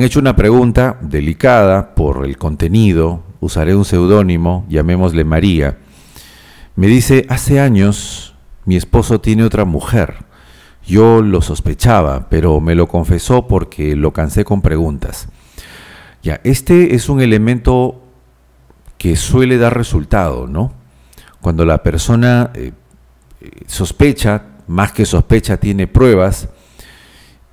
Han hecho una pregunta delicada por el contenido, usaré un seudónimo, llamémosle María. Me dice, hace años mi esposo tiene otra mujer. Yo lo sospechaba, pero me lo confesó porque lo cansé con preguntas. Ya, este es un elemento que suele dar resultado, ¿no? Cuando la persona eh, eh, sospecha, más que sospecha, tiene pruebas,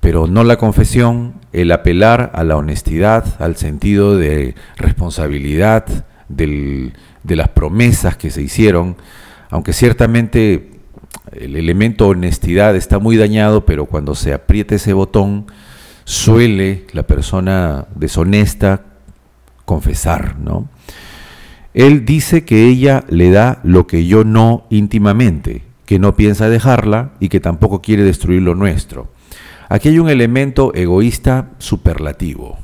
pero no la confesión, el apelar a la honestidad, al sentido de responsabilidad, de las promesas que se hicieron, aunque ciertamente el elemento honestidad está muy dañado, pero cuando se aprieta ese botón, suele la persona deshonesta confesar, ¿no? Él dice que ella le da lo que yo no íntimamente, que no piensa dejarla y que tampoco quiere destruir lo nuestro. Aquí hay un elemento egoísta superlativo.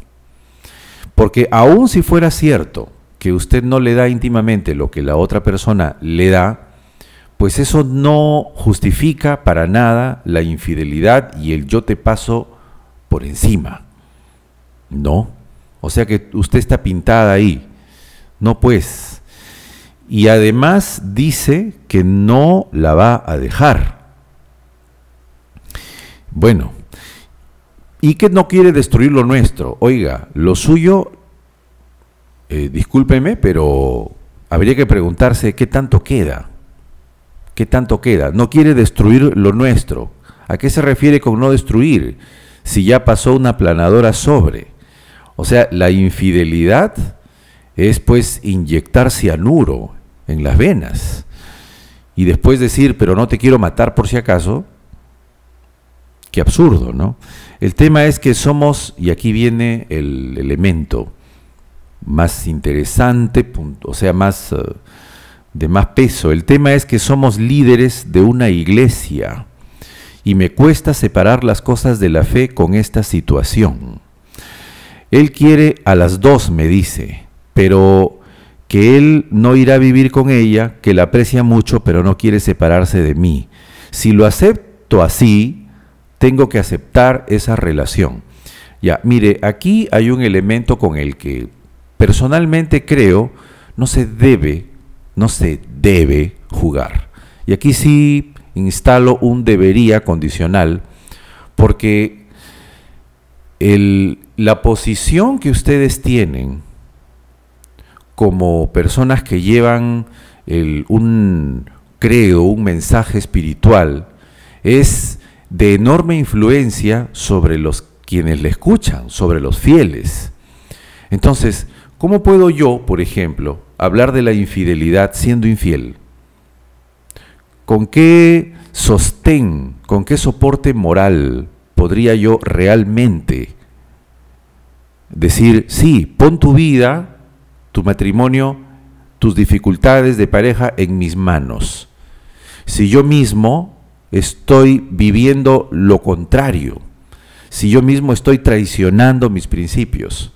Porque aun si fuera cierto que usted no le da íntimamente lo que la otra persona le da, pues eso no justifica para nada la infidelidad y el yo te paso por encima. No. O sea que usted está pintada ahí. No pues. Y además dice que no la va a dejar. Bueno, y que no quiere destruir lo nuestro. Oiga, lo suyo, eh, discúlpeme, pero habría que preguntarse qué tanto queda. ¿Qué tanto queda? No quiere destruir lo nuestro. ¿A qué se refiere con no destruir? Si ya pasó una planadora sobre. O sea, la infidelidad es pues inyectar cianuro en las venas y después decir, pero no te quiero matar por si acaso, Qué absurdo, ¿no? El tema es que somos, y aquí viene el elemento más interesante, o sea, más eh, de más peso. El tema es que somos líderes de una iglesia y me cuesta separar las cosas de la fe con esta situación. Él quiere a las dos, me dice, pero que él no irá a vivir con ella, que la aprecia mucho, pero no quiere separarse de mí. Si lo acepto así, tengo que aceptar esa relación. Ya, mire, aquí hay un elemento con el que personalmente creo no se debe, no se debe jugar. Y aquí sí instalo un debería condicional, porque la posición que ustedes tienen como personas que llevan un creo, un mensaje espiritual, es de enorme influencia sobre los quienes le escuchan, sobre los fieles. Entonces, ¿cómo puedo yo, por ejemplo, hablar de la infidelidad siendo infiel? ¿Con qué sostén, con qué soporte moral podría yo realmente decir, sí, pon tu vida, tu matrimonio, tus dificultades de pareja en mis manos? Si yo mismo estoy viviendo lo contrario, si yo mismo estoy traicionando mis principios,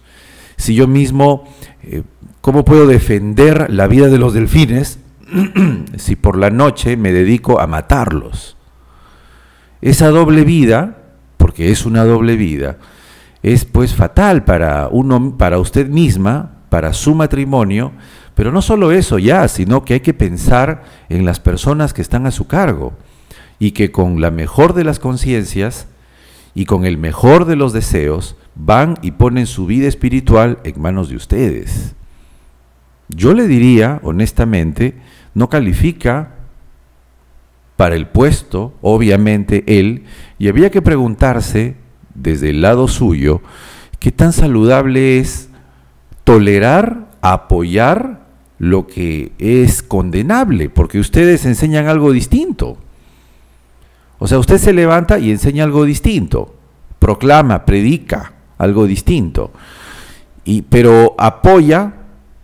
si yo mismo, eh, ¿cómo puedo defender la vida de los delfines si por la noche me dedico a matarlos? Esa doble vida, porque es una doble vida, es pues fatal para uno, para usted misma, para su matrimonio, pero no solo eso ya, sino que hay que pensar en las personas que están a su cargo y que con la mejor de las conciencias y con el mejor de los deseos van y ponen su vida espiritual en manos de ustedes. Yo le diría, honestamente, no califica para el puesto, obviamente él, y había que preguntarse desde el lado suyo, qué tan saludable es tolerar, apoyar lo que es condenable, porque ustedes enseñan algo distinto. O sea, usted se levanta y enseña algo distinto, proclama, predica algo distinto, y, pero apoya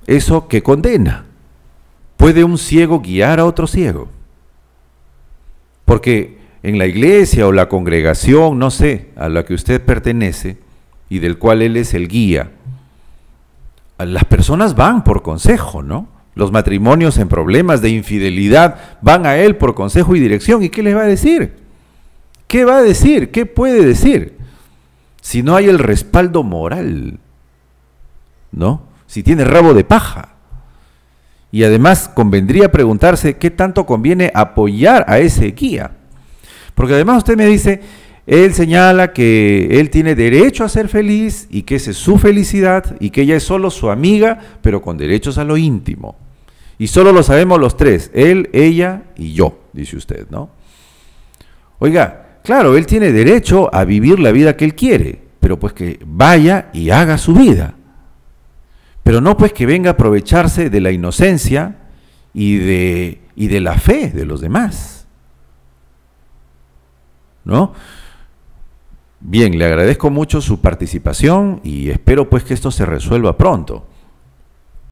eso que condena. ¿Puede un ciego guiar a otro ciego? Porque en la iglesia o la congregación, no sé, a la que usted pertenece y del cual él es el guía, las personas van por consejo, ¿no? Los matrimonios en problemas de infidelidad van a él por consejo y dirección. ¿Y qué le va a decir? ¿Qué va a decir? ¿Qué puede decir? Si no hay el respaldo moral, ¿no? Si tiene rabo de paja. Y además convendría preguntarse qué tanto conviene apoyar a ese guía. Porque además usted me dice, él señala que él tiene derecho a ser feliz y que esa es su felicidad y que ella es solo su amiga, pero con derechos a lo íntimo. Y solo lo sabemos los tres, él, ella y yo, dice usted, ¿no? Oiga, Claro, él tiene derecho a vivir la vida que él quiere, pero pues que vaya y haga su vida. Pero no pues que venga a aprovecharse de la inocencia y de, y de la fe de los demás. ¿No? Bien, le agradezco mucho su participación y espero pues que esto se resuelva pronto.